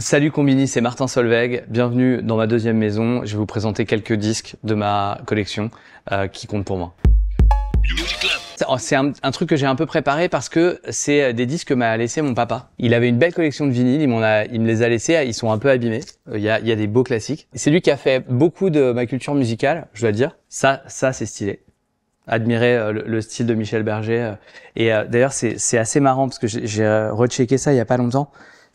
Salut Combini, c'est Martin Solveig. Bienvenue dans ma deuxième maison. Je vais vous présenter quelques disques de ma collection euh, qui comptent pour moi. C'est oh, un, truc que j'ai un peu préparé parce que c'est euh, des disques que m'a laissé mon papa. Il avait une belle collection de vinyles, il, a, il me les a laissés, ils sont un peu abîmés. Euh, il y a, il y a des beaux classiques. C'est lui qui a fait beaucoup de ma culture musicale, je dois dire. Ça, ça c'est stylé admirer le, style de Michel Berger. Et d'ailleurs, c'est assez marrant parce que j'ai rechecké ça il y a pas longtemps.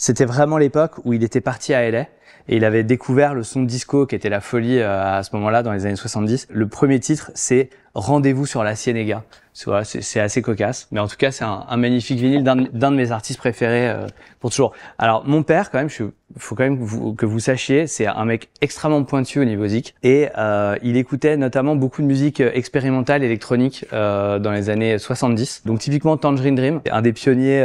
C'était vraiment l'époque où il était parti à LA et il avait découvert le son disco qui était la folie euh, à ce moment-là dans les années 70. Le premier titre, c'est rendez-vous sur la Sienega, c'est assez cocasse. Mais en tout cas, c'est un, un, magnifique vinyle d'un de mes artistes préférés euh, pour toujours. Alors, mon père, quand même, je faut quand même que vous, que vous sachiez, c'est un mec extrêmement pointu au niveau zik. Et euh, il écoutait notamment beaucoup de musique euh, expérimentale, électronique, euh, dans les années 70. Donc typiquement Tangerine Dream, un des pionniers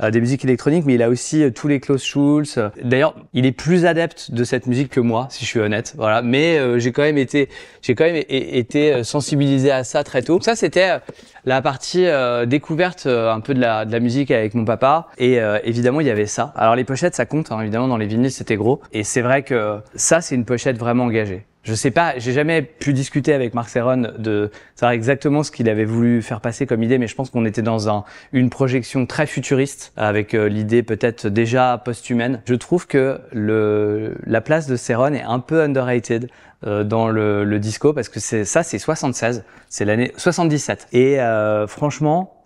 euh, des musiques électroniques, mais il a aussi tous les Klaus Schulz. D'ailleurs, il est plus adepte de cette musique que moi, si je suis honnête. Voilà. Mais j'ai quand même été, j'ai quand même été sensibilisé à ça très tôt. Ça, c'était euh, la partie euh, découverte euh, un peu de la, musique avec mon papa. Et évidemment, il y avait ça. Alors les pochettes, ça compte, hein. évidemment, dans les vinyles, c'était gros. Et c'est vrai que ça, c'est une pochette vraiment engagée je sais pas, j'ai jamais pu discuter avec Marc Serron de savoir exactement ce qu'il avait voulu faire passer comme idée, mais je pense qu'on était dans un, une projection très futuriste, avec euh, l'idée peut-être déjà post-humaine. Je trouve que le, la place de Serron est un peu underrated euh, dans le, le, disco, parce que c'est ça, c'est 76, c'est l'année 77. Et euh, franchement,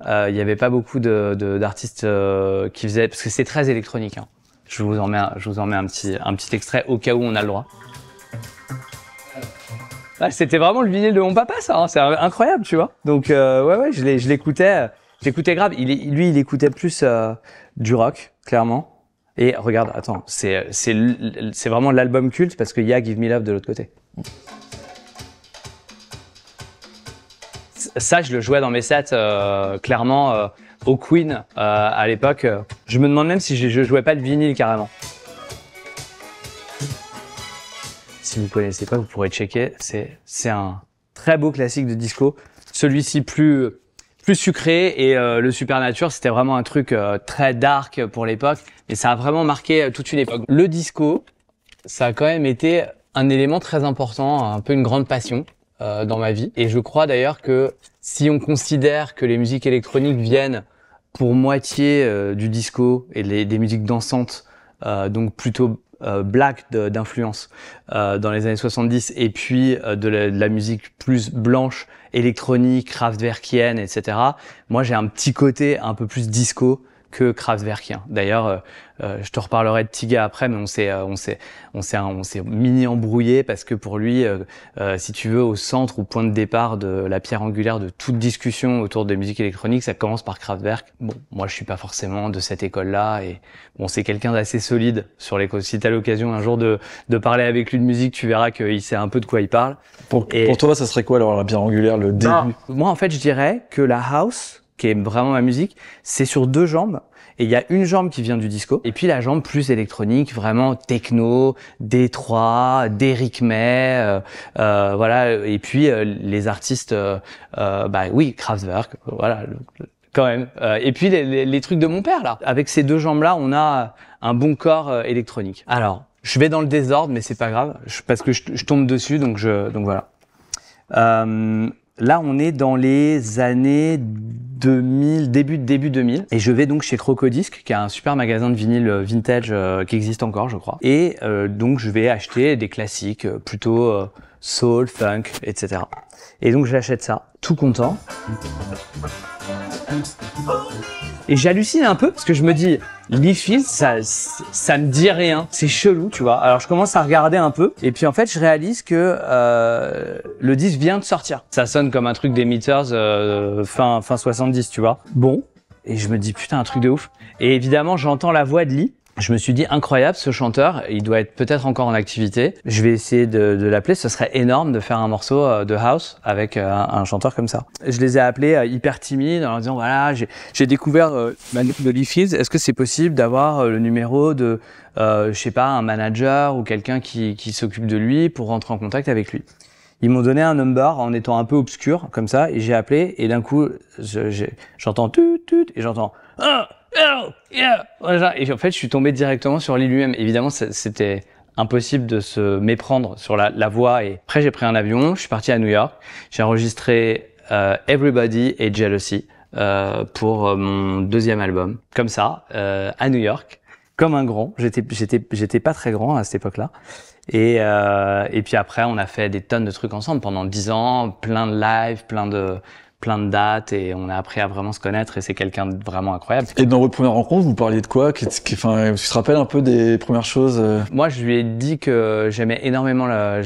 il n'y avait pas beaucoup d'artistes de, qui faisaient, parce que c'est très électronique. Hein. Je vous en mets, je vous en mets un petit, un petit extrait au cas où on a le droit. Ah, c'était vraiment le vinyle de mon papa, ça. Hein. C'est incroyable, tu vois. Donc euh, ouais, ouais, je l'écoutais, euh, j'écoutais grave. lui, il écoutait plus euh, du rock, clairement. Et regarde, attends, c'est vraiment l'album culte parce qu'il y a Give Me Love de l'autre côté. Ça, je le jouais dans mes sets, clairement, au Queen à l'époque. Je me demande même si je, jouais pas de vinyle carrément. Si vous connaissez pas, vous pourrez checker. C'est, c'est un très beau classique de disco. Celui-ci plus, plus sucré et euh, le Supernature, c'était vraiment un truc euh, très dark pour l'époque. Mais ça a vraiment marqué euh, toute une époque. Le disco, ça a quand même été un élément très important, un peu une grande passion dans ma vie. Et je crois d'ailleurs que si on considère que les musiques électroniques viennent pour moitié du disco et des musiques dansantes, donc plutôt euh, black d'influence euh, dans les années 70 et puis euh, de, la, de, la, musique plus blanche, électronique, Kraftwerkienne, etc. Moi j'ai un petit côté un peu plus disco que D'ailleurs, euh, euh, je te reparlerai de Tiga après, mais on s'est euh, on s'est on s'est on s'est mini embrouillé parce que pour lui, si tu veux, au centre ou point de départ de la pierre angulaire de toute discussion autour de musique électronique, ça commence par Kraftwerk. Bon, moi, je suis pas forcément de cette école-là, et bon, c'est quelqu'un d'assez solide sur les Si t'as l'occasion un jour de parler avec lui de musique, tu verras qu'il sait un peu de quoi il parle. Pour, pour toi, ça serait quoi alors la pierre angulaire, le bah, début Moi, en fait, je dirais que la house qui est vraiment ma musique, c'est sur deux jambes. Et il y a une jambe qui vient du disco, et puis la jambe plus électronique, vraiment techno, Détroit, Derrick May, euh, euh, voilà. Et puis euh, les artistes, euh, bah oui, Kraftwerk, voilà, quand même. et puis les, trucs de mon père là. Avec ces deux jambes là, on a un bon corps électronique. Alors, je vais dans le désordre, mais c'est pas grave, parce que je, tombe dessus, donc je, donc voilà. Là, on est dans les années 2000, début début 2000, et je vais donc chez Crocodisc, qui a un super magasin de vinyle euh, vintage euh, qui existe encore, je crois. Et euh, donc, je vais acheter des classiques plutôt soul, funk, etc. Et donc, j'achète ça, tout content. Et j'hallucine un peu parce que je me dis, Lee ça, ça me dit rien. C'est chelou, tu vois. Alors je commence à regarder un peu, et puis en fait, je réalise que euh, le disque vient de sortir. Ça sonne comme un truc des Meters euh, fin fin 70, tu vois. Bon, et je me dis putain un truc de ouf. Et évidemment j'entends la voix de Lee je me suis dit incroyable ce chanteur, il doit être peut-être encore en activité. Je vais essayer de, l'appeler, ce serait énorme de faire un morceau euh, de house avec euh, un, chanteur comme ça. Je les ai appelés euh, hyper timides en leur disant voilà j'ai découvert euh, de Leafies, est-ce que c'est possible d'avoir le numéro de je sais pas un manager ou quelqu'un qui, s'occupe de lui pour rentrer en contact avec lui. Ils m'ont donné un number en étant un peu obscur comme ça et j'ai appelé et d'un coup j'entends je, tut tut et j'entends ah oh, yeah. Et en fait, je suis tombé directement sur l'île lui-même. Évidemment, c'était impossible de se méprendre sur la, la voie. Et après, j'ai pris un avion, je suis parti à New York, j'ai enregistré euh, Everybody et Jealousy euh, pour euh, mon deuxième album, comme ça, euh, à New York, comme un grand. J'étais, j'étais, j'étais pas très grand à cette époque-là. Et, et puis après, on a fait des tonnes de trucs ensemble pendant dix ans, plein de lives, plein de plein de dates et on a appris à vraiment se connaître et c'est quelqu'un de vraiment incroyable. Et dans votre première rencontre, vous parliez de quoi qui, enfin, Tu te rappelles un peu des premières choses euh Moi, je lui ai dit que j'aimais énormément, la,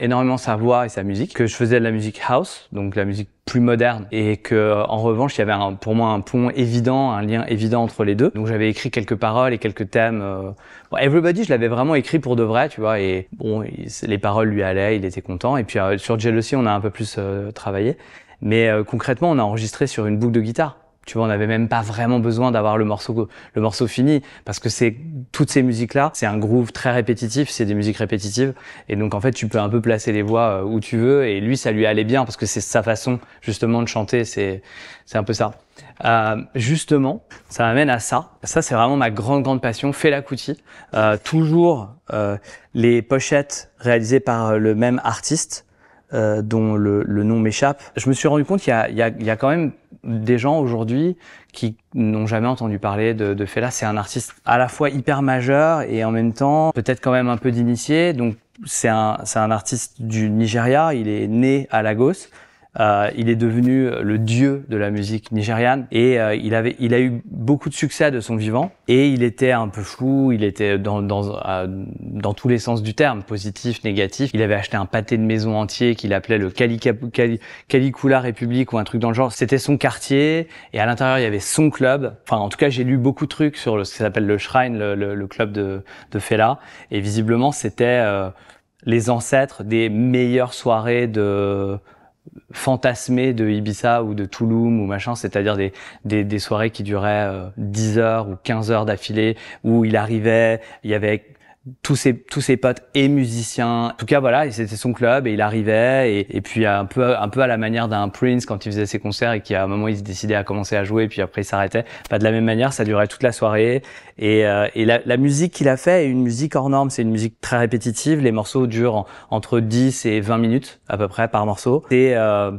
énormément sa voix et sa musique, que je faisais de la musique house, donc la musique plus moderne et que en revanche il y avait un, pour moi un pont évident un lien évident entre les deux donc j'avais écrit quelques paroles et quelques thèmes euh, bon, Everybody je l'avais vraiment écrit pour de vrai tu vois et bon les paroles lui allaient il était content et puis euh, sur Jealousy on a un peu plus travaillé mais euh, concrètement, on a enregistré sur une boucle de guitare. Tu vois, on n'avait même pas vraiment besoin d'avoir le morceau, le morceau fini parce que c'est toutes ces musiques-là, c'est un groove très répétitif, c'est des musiques répétitives et donc en fait tu peux un peu placer les voix euh, où tu veux et lui ça lui allait bien parce que c'est sa façon justement de chanter, c'est c'est un peu ça. Euh, justement, ça m'amène à ça. Ça c'est vraiment ma grande grande passion, Fela Kuti. toujours les pochettes réalisées par le même artiste. Euh, dont le, nom m'échappe. Je me suis rendu compte qu'il y, a, quand même des gens aujourd'hui qui n'ont jamais entendu parler de, de Fela. C'est un artiste à la fois hyper majeur et en même temps peut-être quand même un peu d'initié. Donc c'est un artiste du Nigeria. Il est né à Lagos. Euh, il est devenu le dieu de la musique nigériane et euh, il avait, il a eu beaucoup de succès de son vivant et il était un peu flou, il était dans dans euh, dans tous les sens du terme, positif, négatif. Il avait acheté un pâté de maison entier qu'il appelait le Calica, Cali, République ou un truc dans le genre. C'était son quartier et à l'intérieur il y avait son club. Enfin, en tout cas, j'ai lu beaucoup de trucs sur ce qui appelle le Shrine, le, club de de Fela et visiblement c'était les ancêtres des meilleures soirées de fantasmé de Ibiza ou de Tulum ou machin, c'est-à-dire des, des, des, soirées qui duraient 10 euh, heures ou 15 heures d'affilée, où il arrivait, il y avait tous ses tous ses potes et musiciens. En tout cas voilà, c'était son club et il arrivait et, et, puis un peu un peu à la manière d'un Prince quand il faisait ses concerts et qu'à un moment il se décidait à commencer à jouer et puis après il s'arrêtait. Pas de la même manière, ça durait toute la soirée et, euh, et la, musique qu'il a fait est une musique hors norme, c'est une musique très répétitive, les morceaux durent entre 10 et 20 minutes à peu près par morceau. Euh,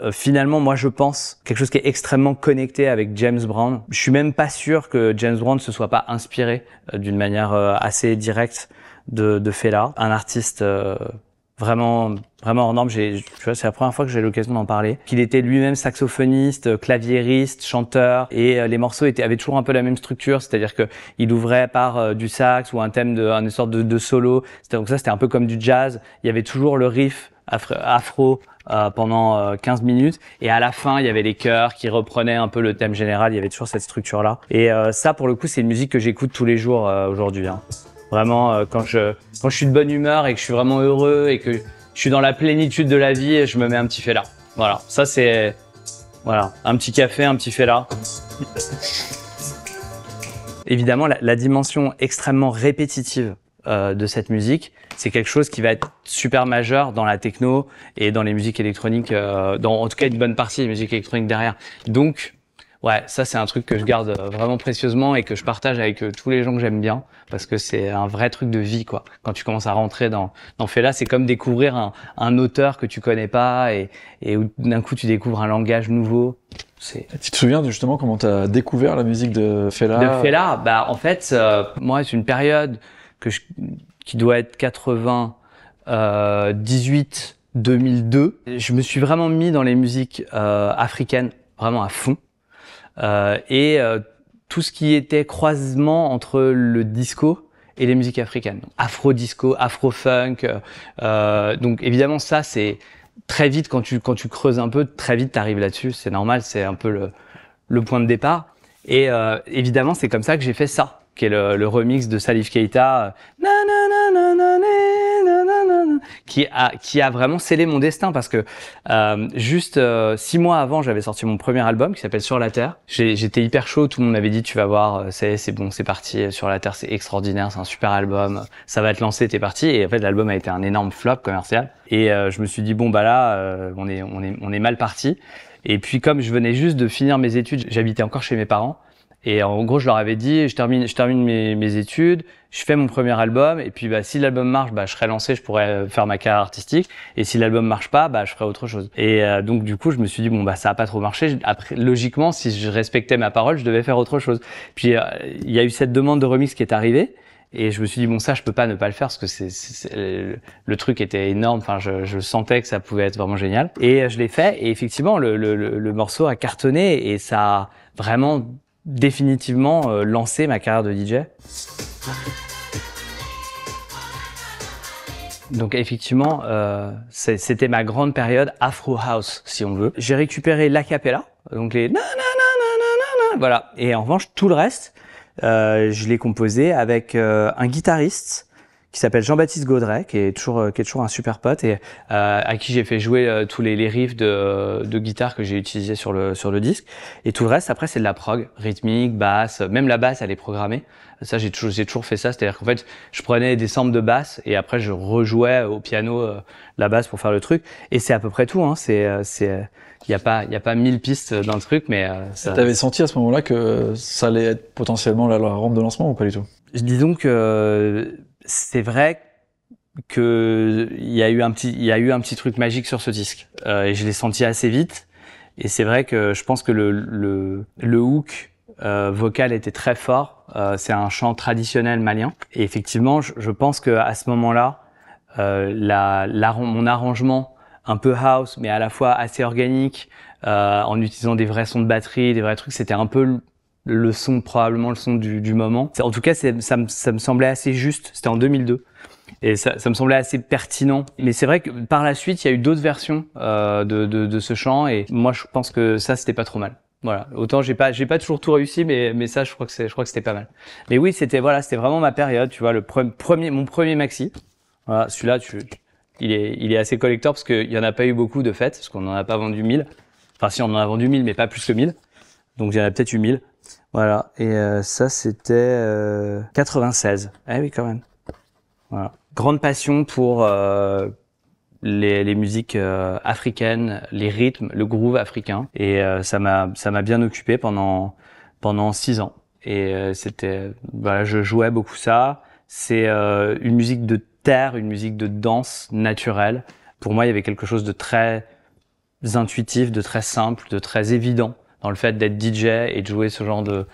euh, finalement, moi, je pense quelque chose qui est extrêmement connecté avec James Brown. Je suis même pas sûr que James Brown se soit pas inspiré euh, d'une manière euh, assez directe de, de Fela, un artiste vraiment vraiment en J'ai, tu vois, c'est la première fois que j'ai l'occasion d'en parler. Qu'il était lui-même saxophoniste, claviériste, chanteur, et euh, les morceaux étaient, avaient toujours un peu la même structure, c'est-à-dire que il ouvrait par euh, du sax ou un thème de, une sorte de, solo. donc ça, c'était un peu comme du jazz. Il y avait toujours le riff afro, euh, pendant 15 minutes et à la fin il y avait les chœurs qui reprenaient un peu le thème général il y avait toujours cette structure là et ça pour le coup c'est une musique que j'écoute tous les jours aujourd'hui hein. Vraiment, euh, quand je, quand je suis de bonne humeur et que je suis vraiment heureux et que je suis dans la plénitude de la vie, je me mets un petit fait là. Voilà, ça c'est voilà, un petit café, un petit fait là. Évidemment, la, la, dimension extrêmement répétitive euh, de cette musique, c'est quelque chose qui va être super majeur dans la techno et dans les musiques électroniques, euh, dans en tout cas une bonne partie des musiques électroniques derrière. Donc, ouais, ça c'est un truc que je garde euh, vraiment précieusement et que je partage avec euh, tous les gens que j'aime bien parce que c'est un vrai truc de vie quoi. Quand tu commences à rentrer dans dans Fela, c'est comme découvrir un, un, auteur que tu connais pas et et d'un coup tu découvres un langage nouveau. Tu te souviens justement comment tu as découvert la musique de Fela De Fela, bah en fait euh, moi c'est une période que je, qui doit être 80 euh, 18 2002, je me suis vraiment mis dans les musiques euh, africaines vraiment à fond. Euh, et euh, tout ce qui était croisement entre le disco et les musiques africaines. Afro-disco, afro-funk. Euh, donc évidemment, ça, c'est très vite, quand tu, quand tu creuses un peu, très vite, tu arrives là-dessus. C'est normal, c'est un peu le, point de départ. Et évidemment, c'est comme ça que j'ai fait ça, qui est le, remix de Salif Keita qui a, vraiment scellé mon destin parce que euh, juste euh, six mois avant, j'avais sorti mon premier album qui s'appelle Sur la Terre. J'étais hyper chaud, tout le monde m'avait dit tu vas voir, euh, c'est bon, c'est parti, Sur la Terre c'est extraordinaire, c'est un super album, ça va te lancer, t'es parti. Et en fait, l'album a été un énorme flop commercial. Et je me suis dit bon bah là, on est mal parti. Et puis comme je venais juste de finir mes études, j'habitais encore chez mes parents. Et en gros, je leur avais dit, je termine, je termine mes, mes études, je fais mon premier album, et puis bah, si l'album marche, bah, je serai lancé, je pourrais euh, faire ma carrière artistique, et si l'album marche pas, bah, je ferai autre chose. Et euh, donc du coup, je me suis dit bon bah ça a pas trop marché. Après, logiquement, si je respectais ma parole, je devais faire autre chose. Puis euh, il y a eu cette demande de remix qui est arrivée. Et je me suis dit bon ça je peux pas ne pas le faire parce que c'est, le, truc était énorme. Enfin je, je, sentais que ça pouvait être vraiment génial. Et je l'ai fait. Et effectivement le, le morceau a cartonné et ça a vraiment définitivement lancé euh, lancer ma carrière de DJ. Donc effectivement, euh, c'était ma grande période Afro House, si on veut. J'ai récupéré la cappella, donc les voilà. Et en revanche, tout le reste, euh, je l'ai composé avec un guitariste qui s'appelle Jean-Baptiste Gaudret, qui est toujours euh, qui est un super pote et euh, à qui j'ai fait jouer euh, tous les, riffs de, de guitare que j'ai utilisé sur le sur le disque. Et tout le reste, après, c'est de la prog, rythmique, basse, même la basse, elle est programmée. Ça, j'ai toujours j'ai toujours fait ça, c'est-à-dire qu'en fait, je prenais des samples de basse et après, je rejouais au piano la basse pour faire le truc. Et c'est à peu près tout. Hein. C'est c'est il y a pas il y a pas mille pistes dans le truc, mais ça. T'avais senti à ce moment-là que ça allait être potentiellement la rampe de lancement ou pas du tout je donc euh, c'est vrai que il y a eu un petit, il y a eu un petit truc magique sur ce disque euh, et je l'ai senti assez vite. Et c'est vrai que je pense que le le, le hook euh, vocal était très fort. Euh, c'est un chant traditionnel malien. Et effectivement, je, pense que à ce moment-là, la, mon arrangement un peu house, mais à la fois assez organique, en utilisant des vrais sons de batterie, des vrais trucs, c'était un peu le son, probablement le son du, du moment. En tout cas, ça, me, ça me semblait assez juste. C'était en 2002. Et ça, ça, me semblait assez pertinent. Mais c'est vrai que par la suite, il y a eu d'autres versions euh, de, de, de, ce chant. Et moi, je pense que ça, c'était pas trop mal. Voilà. Autant j'ai pas, j'ai pas toujours tout réussi, mais, mais ça, je crois que c'est, je crois que c'était pas mal. Mais oui, c'était voilà, c'était vraiment ma période. Tu vois, le premier, mon premier maxi. Voilà, celui-là, tu, il est, il est assez collector parce qu'il y en a pas eu beaucoup de fait, parce qu'on en a pas vendu 1000. Enfin, si on en a vendu mille, mais pas plus que 1000. Donc, il y en a peut-être eu mille. Voilà. Et euh, ça, c'était 96. Euh, eh oui, quand même. Voilà. Grande passion pour euh, les, les, musiques africaines, les rythmes, le groove africain. Et ça m'a ça m'a bien occupé pendant pendant six ans. Et c'était voilà, je jouais beaucoup ça. C'est une musique de terre, une musique de danse naturelle. Pour moi, il y avait quelque chose de très intuitif, de très simple, de très évident dans le fait d'être DJ et de jouer ce genre de,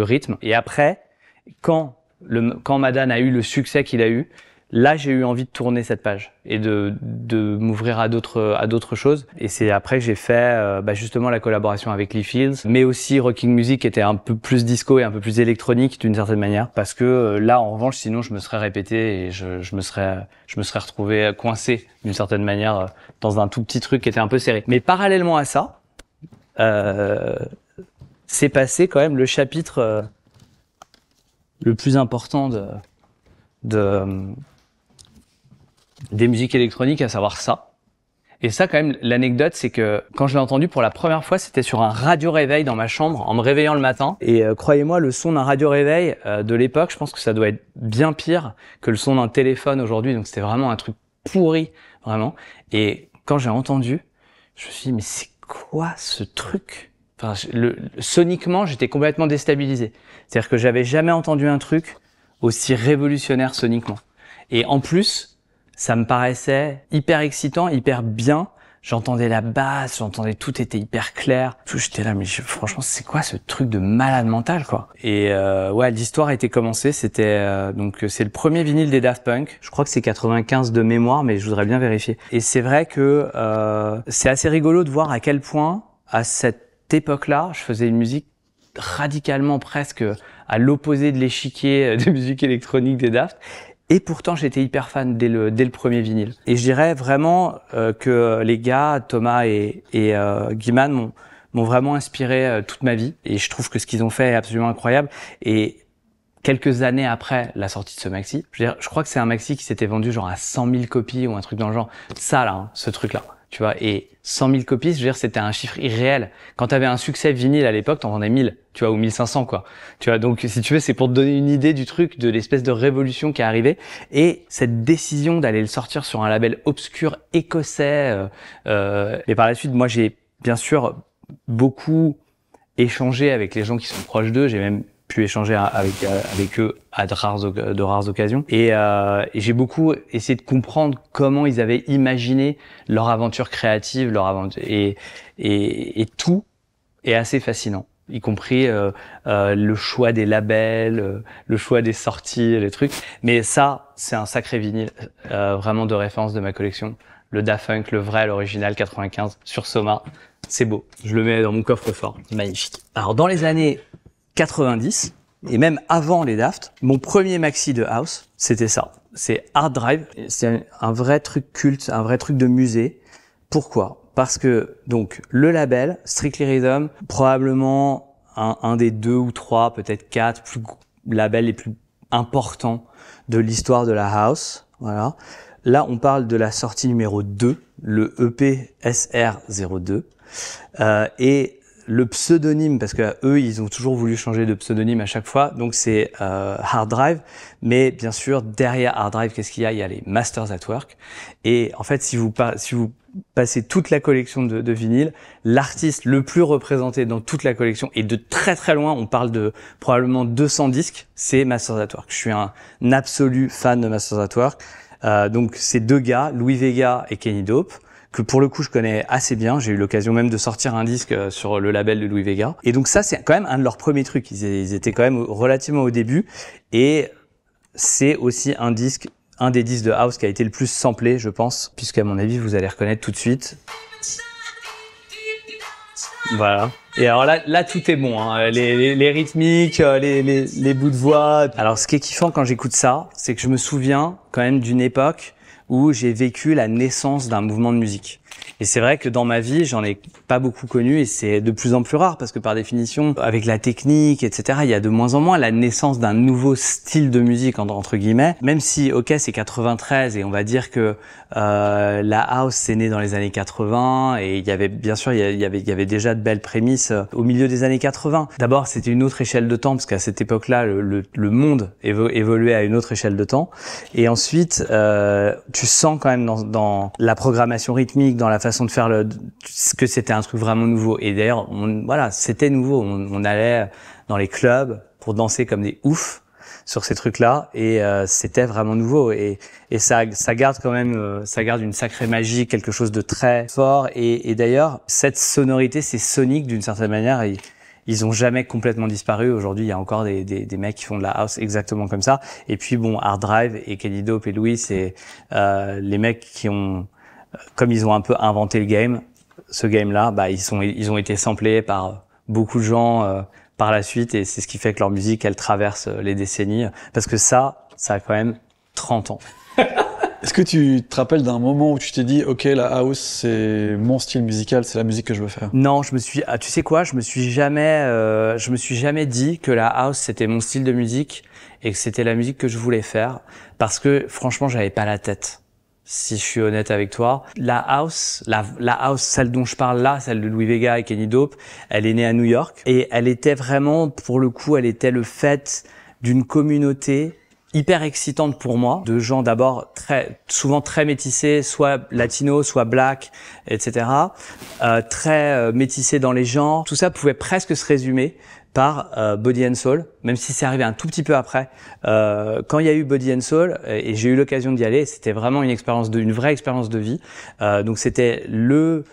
rythme. Et après, quand, le, quand Madan a eu le succès qu'il a eu, là j'ai eu envie de tourner cette page et de, m'ouvrir à d'autres à d'autres choses et c'est après que j'ai fait euh, bah, justement la collaboration avec Lee Fields mais aussi Rocking Music était un peu plus disco et un peu plus électronique d'une certaine manière parce que euh, là en revanche sinon je me serais répété et je, me serais je me serais retrouvé coincé d'une certaine manière euh, dans un tout petit truc qui était un peu serré mais parallèlement à ça s'est euh, passé quand même le chapitre euh, le plus important de, de, des musiques électroniques, à savoir ça. Et ça, quand même, l'anecdote, c'est que quand je l'ai entendu pour la première fois, c'était sur un radio réveil dans ma chambre, en me réveillant le matin. Et euh, croyez-moi, le son d'un radio réveil de l'époque, je pense que ça doit être bien pire que le son d'un téléphone aujourd'hui. Donc c'était vraiment un truc pourri, vraiment. Et quand j'ai entendu, je me suis dit, mais c'est quoi ce truc Enfin, soniquement, j'étais complètement déstabilisé. C'est-à-dire que j'avais jamais entendu un truc aussi révolutionnaire soniquement. Et en plus, ça me paraissait hyper excitant, hyper bien, J'entendais la basse, j'entendais tout était hyper clair. j'étais là, mais franchement, c'est quoi ce truc de malade mental, quoi Et euh, ouais, l'histoire a été commencée. C'était euh, donc c'est le premier vinyle des Daft Punk. Je crois que c'est 95 de mémoire, mais je voudrais bien vérifier. Et c'est vrai que euh, c'est assez rigolo de voir à quel point à cette époque-là, je faisais une musique radicalement presque à l'opposé de l'échiquier euh, de musique électronique des Daft et pourtant, j'étais hyper fan dès le, dès le premier vinyle. Et je dirais vraiment euh, que les gars, Thomas et, et euh, Guiman, m'ont, vraiment inspiré euh, toute ma vie. Et je trouve que ce qu'ils ont fait est absolument incroyable. Et quelques années après la sortie de ce maxi, je, veux je crois que c'est un maxi qui s'était vendu genre à 100 000 copies ou un truc dans le genre. Ça là, hein, ce truc là, tu vois. Et 100 000 copies, je veux dire, c'était un chiffre irréel. Quand tu avais un succès vinyle à l'époque, t'en vendais 1000, tu vois, ou 1500, quoi. Tu vois, donc, si tu veux, c'est pour te donner une idée du truc, de l'espèce de révolution qui est arrivée. Et cette décision d'aller le sortir sur un label obscur écossais, euh, euh et par la suite, moi, j'ai, bien sûr, beaucoup échangé avec les gens qui sont proches d'eux. J'ai même pu échanger avec euh, avec eux à de rares de rares occasions et, euh, j'ai beaucoup essayé de comprendre comment ils avaient imaginé leur aventure créative leur aventure et et, et tout est assez fascinant y compris euh, euh le choix des labels euh, le choix des sorties les trucs mais ça c'est un sacré vinyle vraiment de référence de ma collection le Da Funk le vrai l'original 95 sur Soma c'est beau je le mets dans mon coffre fort magnifique alors dans les années 90, et même avant les Daft, mon premier maxi de house, c'était ça. C'est Hard Drive, c'est un vrai truc culte, un vrai truc de musée. Pourquoi Parce que donc le label Strictly Rhythm, probablement un, des deux ou trois, peut-être quatre plus, labels les plus importants de l'histoire de la house. Voilà. Là, on parle de la sortie numéro 2, le epsr 02 Euh, et le pseudonyme, parce que euh, eux, ils ont toujours voulu changer de pseudonyme à chaque fois, donc c'est euh, Hard Drive. Mais bien sûr, derrière Hard Drive, qu'est-ce qu'il y a Il y a les Masters at Work. Et en fait, si vous, si vous passez toute la collection de, de vinyles, l'artiste le plus représenté dans toute la collection, et de très très loin, on parle de probablement 200 disques, c'est Masters at Work. Je suis un, absolu fan de Masters at Work. Euh, donc c'est deux gars, Louis Vega et Kenny Dope que pour le coup je connais assez bien. J'ai eu l'occasion même de sortir un disque euh, sur le label de Louis Vega. Et donc ça, c'est quand même un de leurs premiers trucs. Ils, étaient quand même relativement au début. Et c'est aussi un disque, un des disques de House qui a été le plus samplé, je pense, puisqu'à mon avis, vous allez reconnaître tout de suite. Voilà. Et alors là, là tout est bon, hein. les, les, rythmiques, euh, les, les, bouts de voix. Alors ce qui est kiffant quand j'écoute ça, c'est que je me souviens quand même d'une époque où j'ai vécu la naissance d'un mouvement de musique. Et c'est vrai que dans ma vie, j'en ai pas beaucoup connu et c'est de plus en plus rare parce que par définition, avec la technique, etc., il y a de moins en moins la naissance d'un nouveau style de musique entre guillemets. Même si, ok, c'est 93 et on va dire que euh, la house c'est née dans les années 80 et il y avait bien sûr il y avait il y avait déjà de belles prémices euh, au milieu des années 80. D'abord, c'était une autre échelle de temps parce qu'à cette époque-là, le, le, monde évoluait à une autre échelle de temps. Et ensuite, euh, tu sens quand même dans, dans la programmation rythmique, dans la façon de faire, le, que c'était un truc vraiment nouveau. Et d'ailleurs, voilà, c'était nouveau. On, allait dans les clubs pour danser comme des oufs sur ces trucs-là, et euh, c'était vraiment nouveau. Et, et ça, ça garde quand même, euh, ça garde une sacrée magie, quelque chose de très fort. Et, et d'ailleurs, cette sonorité, c'est sonique d'une certaine manière. ils ont jamais complètement disparu. Aujourd'hui, il y a encore des, des, des, mecs qui font de la house exactement comme ça. Et puis bon, Hard Drive et Kelly Dope et Louis, c'est euh, les mecs qui ont comme ils ont un peu inventé le game, ce game-là, bah, ils, ont été samplés par beaucoup de gens euh, par la suite et c'est ce qui fait que leur musique, elle traverse euh, les décennies. Parce que ça, ça a quand même 30 ans. Est-ce que tu te rappelles d'un moment où tu t'es dit, OK, la house, c'est mon style musical, c'est la musique que je veux faire Non, je me suis, ah, tu sais quoi, je me suis jamais, euh, je me suis jamais dit que la house c'était mon style de musique et que c'était la musique que je voulais faire parce que franchement, j'avais pas la tête si je suis honnête avec toi. La house, la, house, celle dont je parle là, celle de Louis Vega et Kenny Dope, elle est née à New York et elle était vraiment, pour le coup, elle était le fait d'une communauté hyper excitante pour moi, de gens d'abord très souvent très métissés, soit latino, soit black, etc. Euh, très euh, métissés dans les genres. Tout ça pouvait presque se résumer euh, Body and Soul, même si c'est arrivé un tout petit peu après. Euh, quand il y a eu Body and Soul, euh, et, j'ai eu l'occasion d'y aller, c'était vraiment une expérience de, une vraie expérience de vie. donc c'était le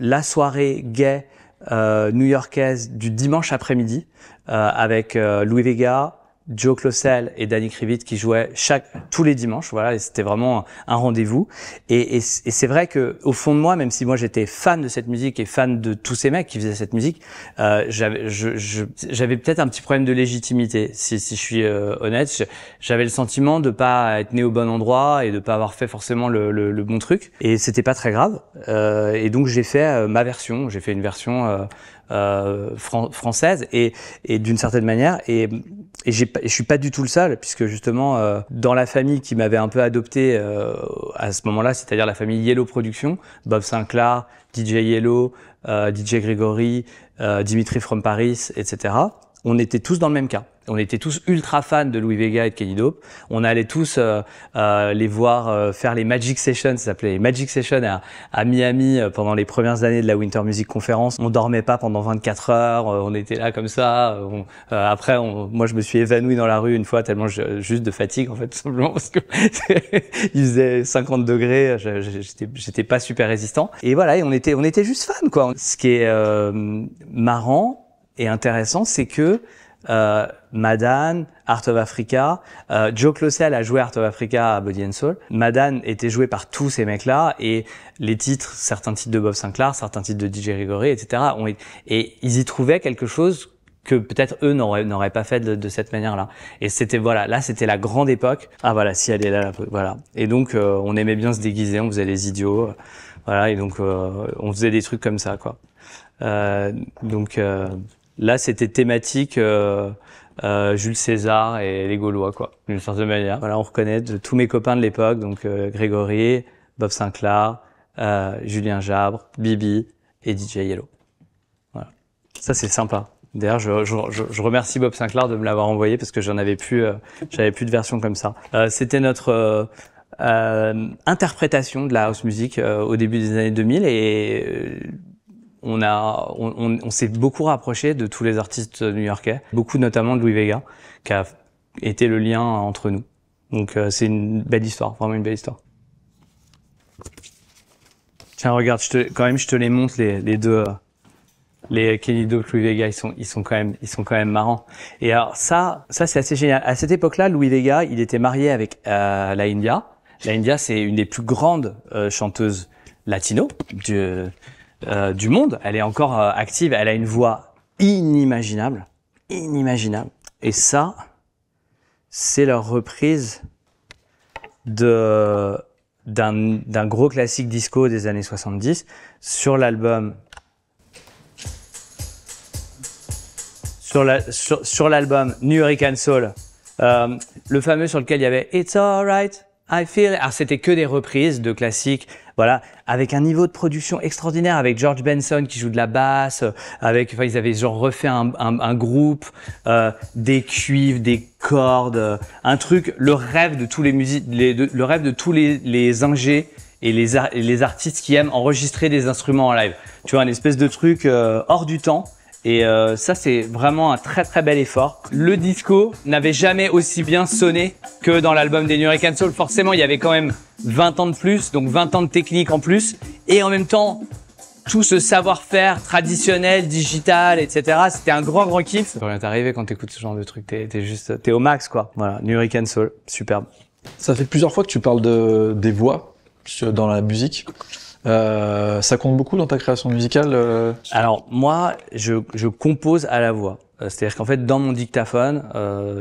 la soirée gay new-yorkaise du dimanche après-midi avec Louis Vega, Joe Clossel et Danny Krivit qui jouaient chaque tous les dimanches. Voilà, c'était vraiment un rendez-vous. Et, c'est vrai que au fond de moi, même si moi j'étais fan de cette musique et fan de tous ces mecs qui faisaient cette musique, euh, j'avais peut-être un petit problème de légitimité. Si, je suis euh, honnête, j'avais le sentiment de pas être né au bon endroit et de pas avoir fait forcément le, bon truc. Et c'était pas très grave. Euh, et donc j'ai fait ma version. J'ai fait une version euh, française et, et d'une certaine manière et, et je suis pas du tout le seul puisque justement euh, dans la famille qui m'avait un peu adopté euh, à ce moment-là, c'est-à-dire la famille Yellow Productions, Bob Sinclair, DJ Yellow, DJ Grégory, Dimitri From Paris, etc on était tous dans le même cas. On était tous ultra fans de Louis Vega et de Kenny Dope. On allait tous euh, euh, les voir euh, faire les Magic Sessions, ça s'appelait Magic Sessions à, Miami pendant les premières années de la Winter Music Conference. On dormait pas pendant 24 heures, on était là comme ça. après, moi, je me suis évanoui dans la rue une fois tellement juste de fatigue en fait, tout simplement parce que il faisait 50 degrés, j'étais pas super résistant. Et voilà, on était on était juste fans quoi. Ce qui est marrant et intéressant, c'est que euh, Madan, Art of Africa, euh, Joe Closel a joué Art of Africa à Body and Soul. Madan était joué par tous ces mecs-là et les titres, certains titres de Bob Sinclair, certains titres de DJ Rigori, etc. et ils y trouvaient quelque chose que peut-être eux n'auraient pas fait de, cette manière-là. Et c'était voilà, là c'était la grande époque. Ah voilà, si elle est là, voilà. Et donc euh, on aimait bien se déguiser, on faisait les idiots, euh, voilà. Et donc euh, on faisait des trucs comme ça, quoi. Euh, donc Là, c'était thématique euh, euh, Jules César et les Gaulois, quoi, d'une certaine manière. Voilà, on reconnaît de, tous mes copains de l'époque, donc euh, Grégory, Bob Sinclair, Julien Jabre, Bibi et DJ Yellow. Voilà. Ça, c'est sympa. D'ailleurs, je, remercie Bob Sinclair de me l'avoir envoyé parce que j'en avais plus, j'avais plus de version comme ça. c'était notre interprétation de la house music au début des années 2000 et on, a, on, on, on s'est beaucoup rapproché de tous les artistes new-yorkais, beaucoup notamment de Louis Vega, qui a été le lien entre nous. Donc euh, c'est une belle histoire, vraiment une belle histoire. Tiens, regarde, je te, quand même, je te les montre les, les deux, euh, les Kenny Dope, Louis Vega, ils sont, ils sont quand même, ils sont quand même marrants. Et alors ça, ça c'est assez génial. À cette époque-là, Louis Vega, il était marié avec euh, la India. La India, c'est une des plus grandes chanteuses latino. Du, euh, du monde. Elle est encore euh, active. Elle a une voix inimaginable, inimaginable. Et ça, c'est leur reprise de d'un gros classique disco des années 70 sur l'album sur la, sur, l'album New Hurricane Soul euh, le fameux sur lequel il y avait It's alright I feel Alors, c'était que des reprises de classiques voilà, avec un niveau de production extraordinaire, avec George Benson qui joue de la basse, euh, avec, enfin, ils avaient genre refait un, groupe, euh, des cuivres, des cordes, euh, un truc, le rêve de tous les musiciens, le rêve de tous les, les ingés et les, les, artistes qui aiment enregistrer des instruments en live. Tu vois, un espèce de truc hors du temps et euh, ça, c'est vraiment un très très bel effort. Le disco n'avait jamais aussi bien sonné que dans l'album des Hurricane Soul. Forcément, il y avait quand même 20 ans de plus, donc 20 ans de technique en plus. Et en même temps, tout ce savoir-faire traditionnel, digital, etc. C'était un grand, grand kiff. Ça peut rien quand quand t'écoutes ce genre de truc. T'es juste, t'es au max, quoi. Voilà, Hurricane Soul, superbe. Ça fait plusieurs fois que tu parles de, des voix dans la musique. Euh, ça compte beaucoup dans ta création musicale euh, Alors moi, je, je, compose à la voix. Euh, c'est-à-dire qu'en fait, dans mon dictaphone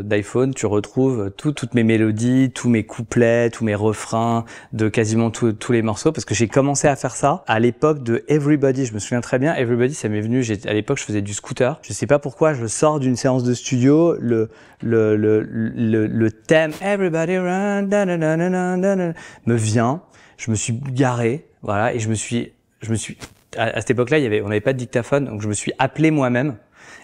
d'iPhone, tu retrouves tout, toutes mes mélodies, tous mes couplets, tous mes refrains de quasiment tous les morceaux, parce que j'ai commencé à faire ça à l'époque de Everybody. Je me souviens très bien, Everybody, ça m'est venu. À l'époque, je faisais du scooter. Je sais pas pourquoi, je sors d'une séance de studio, le le, le, le, thème Everybody Run da, da, da, me vient. Je me suis garé voilà, et je me suis, je me suis, à, cette époque-là, il y avait, on n'avait pas de dictaphone, donc je me suis appelé moi-même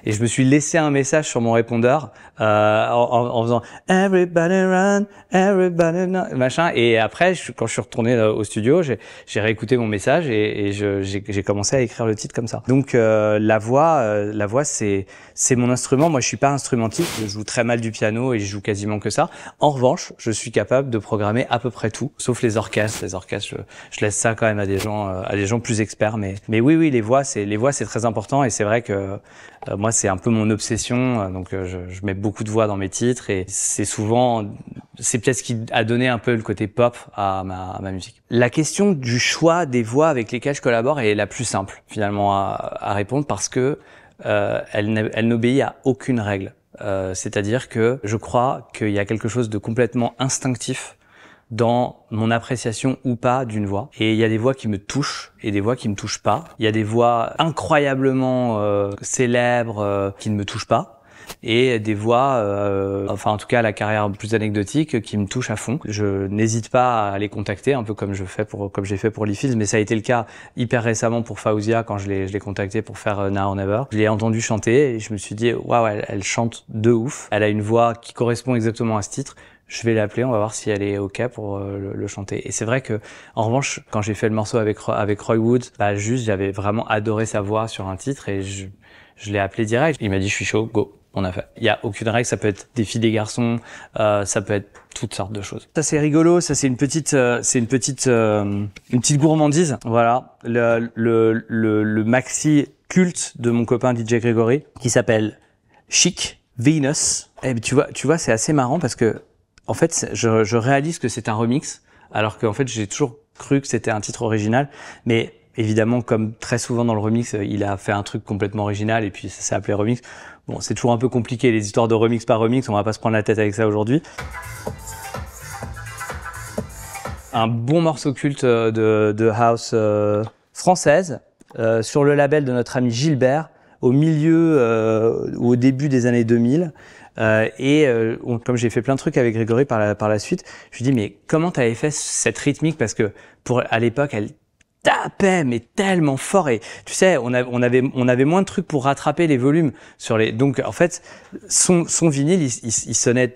et je me suis laissé un message sur mon répondeur euh, en, en, faisant Everybody run, everybody run, machin. Et après, quand je suis retourné euh, au studio, j'ai réécouté mon message et, et j'ai commencé à écrire le titre comme ça. Donc euh, la voix, la voix, c'est c'est mon instrument. Moi, je suis pas instrumentiste. Je joue très mal du piano et je joue quasiment que ça. En revanche, je suis capable de programmer à peu près tout, sauf les orchestres. Les orchestres, je, je laisse ça quand même à des gens, à des gens plus experts. Mais mais oui, oui, les voix, c'est les voix, c'est très important et c'est vrai que euh, moi, c'est un peu mon obsession. Euh, donc, euh, je, mets beaucoup de voix dans mes titres et c'est souvent, c'est peut-être ce qui a donné un peu le côté pop à ma, musique. La question du choix des voix avec lesquelles je collabore est la plus simple finalement à, répondre parce que elle n'obéit à aucune règle. C'est-à-dire que je crois qu'il y a quelque chose de complètement instinctif dans mon appréciation ou pas d'une voix. Et il y a des voix qui me touchent et des voix qui me touchent pas. Il y a des voix incroyablement euh, célèbres euh, qui ne me touchent pas et des voix, euh, enfin en tout cas la carrière plus anecdotique qui me touche à fond. Je n'hésite pas à les contacter, un peu comme je fais pour, comme j'ai fait pour Lifils, mais ça a été le cas hyper récemment pour Faouzia quand je l'ai, je l'ai contacté pour faire Now or Never. Je l'ai entendu chanter et je me suis dit waouh, elle, chante de ouf. Elle a une voix qui correspond exactement à ce titre je vais l'appeler, on va voir si elle est OK pour euh, le, chanter. Et c'est vrai que, en revanche, quand j'ai fait le morceau avec, avec Roy Wood, bah, juste, j'avais vraiment adoré sa voix sur un titre et je, je l'ai appelé direct. Il m'a dit, je suis chaud, go. On a fait. Il y a aucune règle, ça peut être des filles, des garçons, euh, ça peut être toutes sortes de choses. Ça c'est rigolo, ça c'est une petite, euh, c'est une petite, euh, une petite gourmandise. Voilà, le, le, le, maxi culte de mon copain DJ Gregory qui s'appelle Chic Venus. Et eh, tu vois, tu vois, c'est assez marrant parce que en fait, je, réalise que c'est un remix, alors qu'en fait, j'ai toujours cru que c'était un titre original. Mais évidemment, comme très souvent dans le remix, euh, il a fait un truc complètement original et puis ça s'est appelé remix. Bon, c'est toujours un peu compliqué les histoires de remix par remix, on va pas se prendre la tête avec ça aujourd'hui. Un bon morceau culte euh, de, house euh, française sur le label de notre ami Gilbert au milieu ou au début des années 2000 euh, et euh, comme j'ai fait plein de trucs avec Grégory par la, par la suite, je lui dis mais comment t'avais fait cette rythmique parce que pour à l'époque elle tapait mais tellement fort et tu sais on, on avait on avait moins de trucs pour rattraper les volumes sur les donc en fait son son vinyle il, il sonnait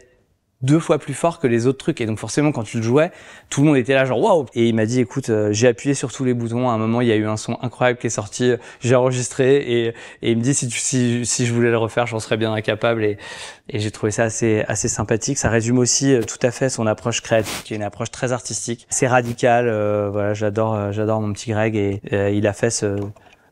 deux fois plus fort que les autres trucs. Et donc forcément, quand tu le jouais, tout le monde était là genre waouh. Et il m'a dit écoute, euh, j'ai appuyé sur tous les boutons. À un moment, il y a eu un son incroyable qui est sorti. Euh, j'ai enregistré et, et, il me dit si, si, je voulais le refaire, j'en serais bien incapable. Et, et j'ai trouvé ça assez assez sympathique. Ça résume aussi euh, tout à fait son approche créative, qui est une approche très artistique. C'est radical. voilà, j'adore j'adore mon petit Greg et il a fait ce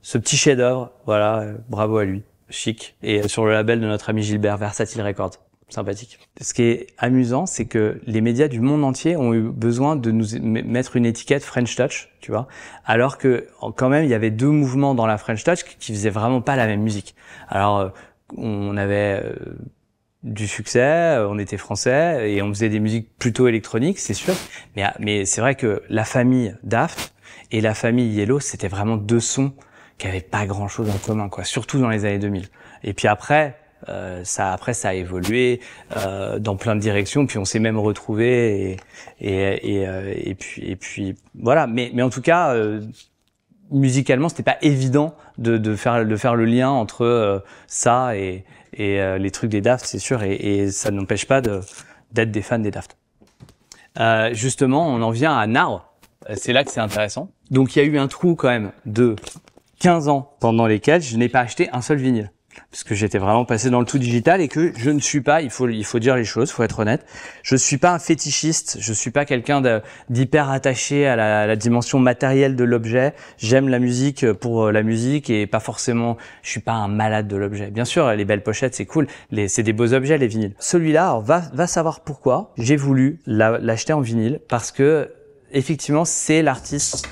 ce petit chef-d'œuvre. Voilà, bravo à lui. Chic. Et sur le label de notre ami Gilbert, Versatile Records sympathique. Ce qui est amusant, c'est que les médias du monde entier ont eu besoin de nous mettre une étiquette French Touch, tu vois, alors que quand même il y avait deux mouvements dans la French Touch qui faisaient vraiment pas la même musique. Alors euh, on avait euh, du succès, euh, on était français et on faisait des musiques plutôt électroniques, c'est sûr. Ah, mais, c'est vrai que la famille Daft et la famille Yellow, c'était vraiment deux sons qui avaient pas grand-chose en commun, quoi. Surtout dans les années 2000. Et puis après, euh, ça après ça a évolué euh, dans plein de directions puis on s'est même retrouvé et et, euh, et puis et puis voilà mais mais en tout cas euh, musicalement c'était pas évident de, de faire de faire le lien entre ça et et les trucs des Daft c'est sûr et, et ça n'empêche pas de d'être des fans des Daft justement on en vient à Nar c'est là que c'est intéressant donc il y a eu un trou quand même de 15 ans pendant lesquels je n'ai pas acheté un seul vinyle parce que j'étais vraiment passé dans le tout digital et que je ne suis pas, il faut, il faut dire les choses, faut être honnête, je suis pas un fétichiste, je suis pas quelqu'un d'hyper attaché à la, à la, dimension matérielle de l'objet. J'aime la musique pour euh, la musique et pas forcément, je suis pas un malade de l'objet. Bien sûr, les belles pochettes, c'est cool, c'est des beaux objets les vinyles. Celui-là, va, va savoir pourquoi j'ai voulu l'acheter en vinyle parce que effectivement, c'est l'artiste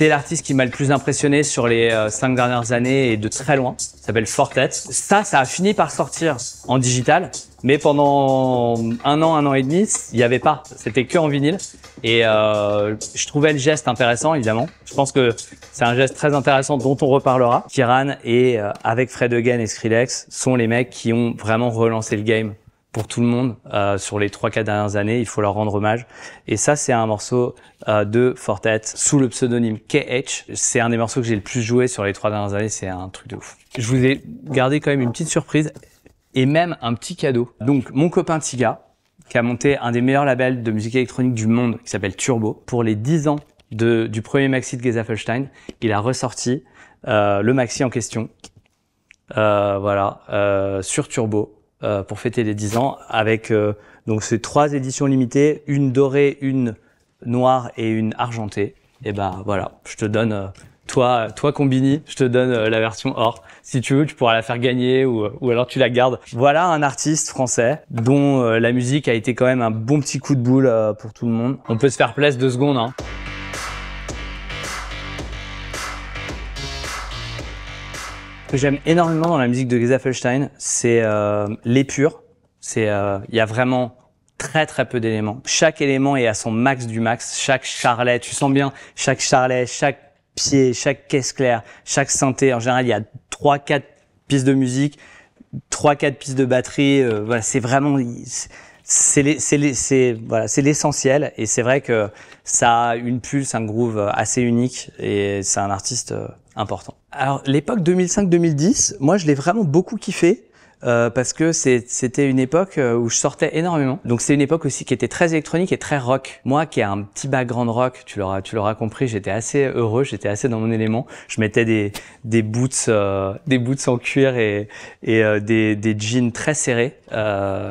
c'est l'artiste qui m'a le plus impressionné sur les euh, cinq dernières années et de très loin. Ça s'appelle Fortet. Ça, ça a fini par sortir en digital, mais pendant un an, un an et demi, il n'y avait pas. C'était que en vinyle. Et euh, je trouvais le geste intéressant, évidemment. Je pense que c'est un geste très intéressant dont on reparlera. Kiran et euh, avec Fred Again et Skrillex sont les mecs qui ont vraiment relancé le game pour tout le monde euh, sur les trois quatre dernières années. Il faut leur rendre hommage. Et ça, c'est un morceau euh, de Fortet sous le pseudonyme KH. C'est un des morceaux que j'ai le plus joué sur les trois dernières années. C'est un truc de ouf. Je vous ai gardé quand même une petite surprise et même un petit cadeau. Donc mon copain Tiga qui a monté un des meilleurs labels de musique électronique du monde qui s'appelle Turbo pour les 10 ans de, du premier maxi de Gezafelstein, il a ressorti euh, le maxi en question. Euh, voilà, euh, sur Turbo, euh, pour fêter les 10 ans avec euh, donc ces trois éditions limitées, une dorée, une noire et une argentée. Et eh ben voilà, je te donne euh, toi toi Combini, je te donne la version or. Si tu veux, tu pourras la faire gagner ou, ou alors tu la gardes. Voilà un artiste français dont la musique a été quand même un bon petit coup de boule pour tout le monde. On peut se faire place deux secondes hein. que j'aime énormément dans la musique de Gesaffelstein, c'est euh, l'épure. C'est euh, il y a vraiment très très peu d'éléments. Chaque élément est à son max du max. Chaque charlet, tu sens bien, chaque charlet, chaque pied, chaque caisse claire, chaque synthé. En général, il y a trois quatre pistes de musique, trois quatre pistes de batterie. Euh, voilà, c'est vraiment c'est voilà, c'est l'essentiel et c'est vrai que ça a une pulse, un groove assez unique et c'est un artiste euh, important. Alors l'époque 2005-2010, moi je l'ai vraiment beaucoup kiffé euh, parce que c'était une époque euh, où je sortais énormément. Donc c'est une époque aussi qui était très électronique et très rock. Moi qui ai un petit background rock, tu l'auras tu l'auras compris, j'étais assez heureux, j'étais assez dans mon élément. Je mettais des des boots euh, des boots en cuir et et des des jeans très serrés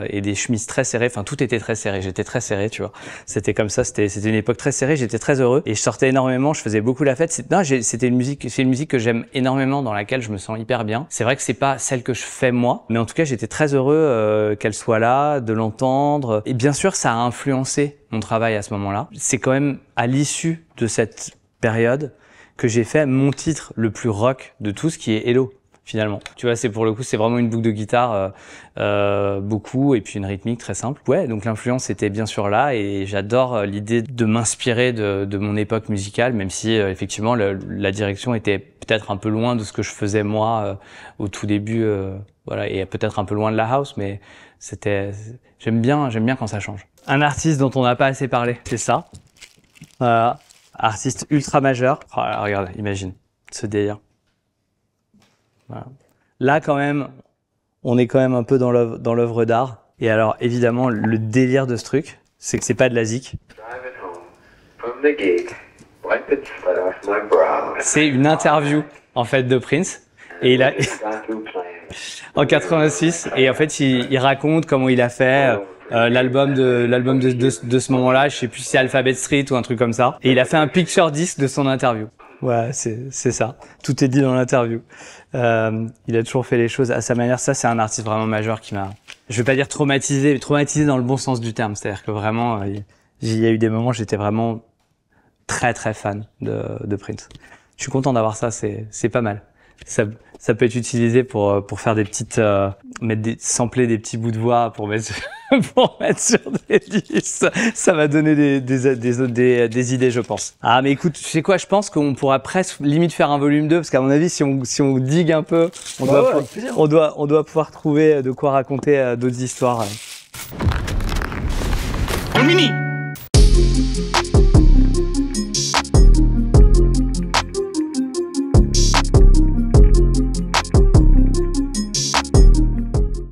et des chemises très serrées. Enfin tout était très serré, j'étais très serré, tu vois. C'était comme ça, c'était c'était une époque très serrée, j'étais très heureux et je sortais énormément, je faisais beaucoup la fête. C'était une musique c'est une musique que j'aime énormément dans laquelle je me sens hyper bien. C'est vrai que c'est pas celle que je fais moi, en tout cas, j'étais très heureux euh, qu'elle soit là, de l'entendre. Et bien sûr, ça a influencé mon travail à ce moment-là. C'est quand même à l'issue de cette période que j'ai fait mon titre le plus rock de tous, qui est Hello finalement. Tu vois, c'est pour le coup, c'est vraiment une boucle de guitare euh, euh, beaucoup et puis une rythmique très simple. Ouais, donc l'influence était bien sûr là et j'adore l'idée de m'inspirer de, mon époque musicale, même si effectivement la direction était peut-être un peu loin de ce que je faisais moi euh, au tout début, euh, voilà, et peut-être un peu loin de la house, mais c'était, j'aime bien, j'aime bien quand ça change. Un artiste dont on n'a pas assez parlé, c'est ça. Voilà. Euh, artiste ultra majeur. Oh regarde, imagine ce délire. Là, quand même, on est quand même un peu dans l'œuvre d'art. Et alors, évidemment, le délire de ce truc, c'est que c'est pas de la zik. C'est une interview en fait de Prince. Et il a... en 86 et en fait il, raconte comment il a fait euh, l'album de l'album de, de, ce moment-là, je sais plus si c'est Alphabet Street ou un truc comme ça. Et il a fait un picture disc de son interview. Ouais, c'est ça. Tout est dit dans l'interview. Euh, il a toujours fait les choses à sa manière. Ça, c'est un artiste vraiment majeur qui m'a. Je vais pas dire traumatisé, mais traumatisé dans le bon sens du terme. C'est-à-dire que vraiment, euh, il, il y a eu des moments, j'étais vraiment très très fan de, de Prince. Je suis content d'avoir ça, c'est pas mal. Ça, ça, peut être utilisé pour, euh, pour faire des petites, euh, mettre des, sampler des petits bouts de voix pour mettre, pour mettre sur des listes. Ça va donner des, des, des, des, idées, je pense. Ah, mais écoute, tu sais quoi, je pense qu'on pourrait presque limite faire un volume 2, parce qu'à mon avis, si on, si on digue un peu, on, doit, on, doit, on doit pouvoir trouver euh, de quoi raconter d'autres histoires. En mini!